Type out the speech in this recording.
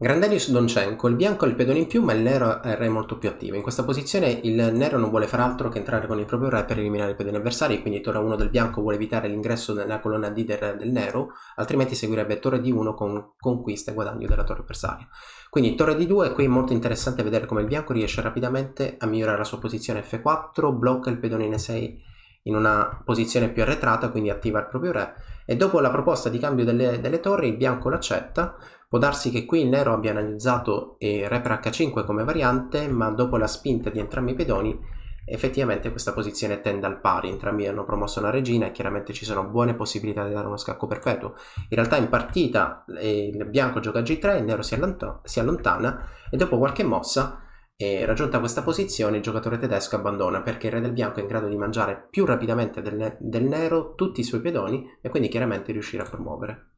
Grandelius Doncenko, il bianco ha il pedone in più ma il nero è il re molto più attivo. In questa posizione il nero non vuole far altro che entrare con il proprio re per eliminare i pedoni avversari, quindi torre 1 del bianco vuole evitare l'ingresso nella colonna D del, del nero, altrimenti seguirebbe torre D1 con conquista e guadagno della torre avversaria. Quindi torre D2 qui è molto interessante vedere come il bianco riesce rapidamente a migliorare la sua posizione F4, blocca il pedone in E6 in una posizione più arretrata, quindi attiva il proprio re. E dopo la proposta di cambio delle, delle torri, il bianco l'accetta. Può darsi che qui il nero abbia analizzato eh, re per h5 come variante, ma dopo la spinta di entrambi i pedoni, effettivamente questa posizione tende al pari. Entrambi hanno promosso una regina e chiaramente ci sono buone possibilità di dare uno scacco perfetto. In realtà in partita eh, il bianco gioca g3, il nero si, allontan si allontana e dopo qualche mossa e raggiunta questa posizione il giocatore tedesco abbandona perché il re del bianco è in grado di mangiare più rapidamente del, ne- del nero tutti i suoi pedoni e quindi chiaramente riuscire a promuovere.